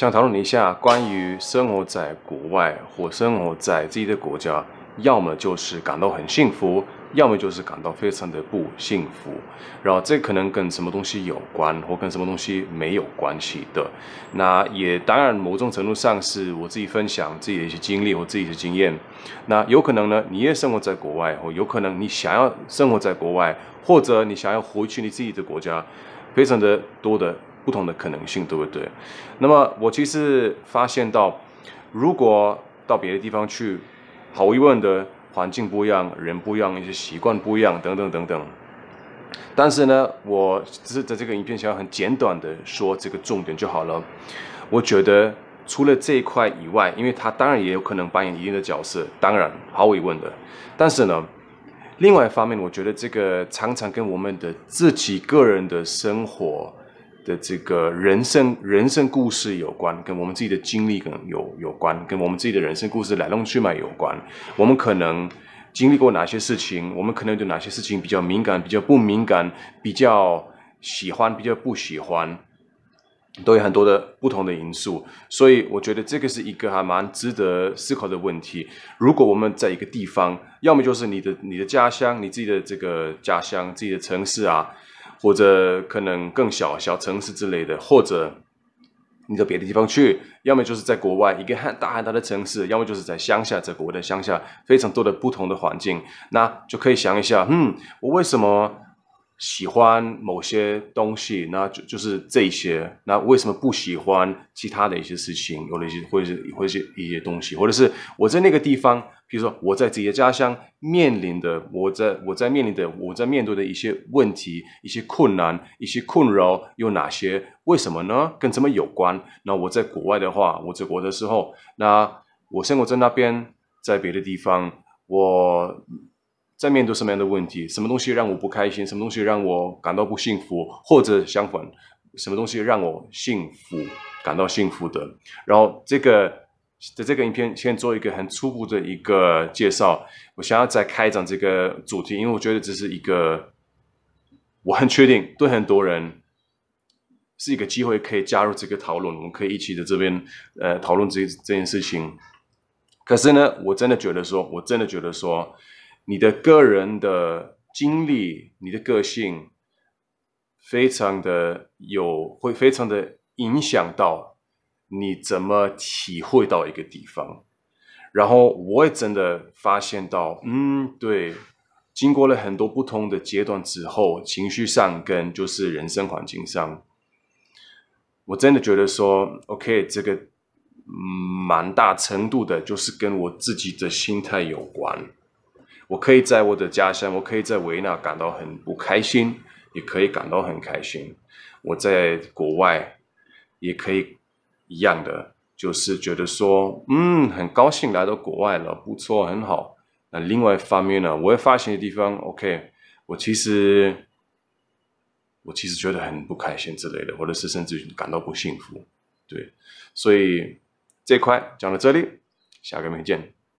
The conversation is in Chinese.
想讨论一下关于生活在国外或生活在自己的国家，要么就是感到很幸福，要么就是感到非常的不幸福。然后这可能跟什么东西有关，或跟什么东西没有关系的。那也当然某种程度上是我自己分享自己的一些经历或自己的经验。那有可能呢，你也生活在国外，或有可能你想要生活在国外，或者你想要回去你自己的国家，非常的多的。不同的可能性，对不对？那么我其实发现到，如果到别的地方去，毫无疑问的环境不一样，人不一样，一些习惯不一样，等等等等。但是呢，我只是在这个影片想要很简短的说这个重点就好了。我觉得除了这一块以外，因为他当然也有可能扮演一定的角色，当然毫无疑问的。但是呢，另外一方面，我觉得这个常常跟我们的自己个人的生活。的这个人生、人生故事有关，跟我们自己的经历可能有有关，跟我们自己的人生故事来龙去脉有关。我们可能经历过哪些事情？我们可能对哪些事情比较敏感、比较不敏感、比较喜欢、比较不喜欢，都有很多的不同的因素。所以，我觉得这个是一个还蛮值得思考的问题。如果我们在一个地方，要么就是你的、你的家乡，你自己的这个家乡、自己的城市啊。或者可能更小小城市之类的，或者你到别的地方去，要么就是在国外一个很大很大的城市，要么就是在乡下，在国外的乡下，非常多的不同的环境，那就可以想一下，嗯，我为什么？喜欢某些东西，那就就是这些。那为什么不喜欢其他的一些事情？有了一些，或者是，或者是一些东西，或者是我在那个地方，比如说我在自己的家乡面临的，我在我在面临的，我在面对的一些问题、一些困难、一些困扰有哪些？为什么呢？跟什么有关？那我在国外的话，我在国的时候，那我生活在那边，在别的地方，我。在面对什么样的问题？什么东西让我不开心？什么东西让我感到不幸福？或者相反，什么东西让我幸福、感到幸福的？然后这个的这个影片先做一个很初步的一个介绍。我想要再开展这个主题，因为我觉得这是一个我很确定对很多人是一个机会，可以加入这个讨论，我们可以一起在这边呃讨论这这件事情。可是呢，我真的觉得说，我真的觉得说。你的个人的经历，你的个性，非常的有，会非常的影响到你怎么体会到一个地方。然后我也真的发现到，嗯，对，经过了很多不同的阶段之后，情绪上跟就是人生环境上，我真的觉得说，OK，这个嗯，蛮大程度的，就是跟我自己的心态有关。我可以在我的家乡，我可以在维纳感到很不开心，也可以感到很开心。我在国外，也可以一样的，就是觉得说，嗯，很高兴来到国外了，不错，很好。那另外一方面呢，我会发现的地方，OK，我其实，我其实觉得很不开心之类的，或者是甚至感到不幸福。对，所以这块讲到这里，下个面见。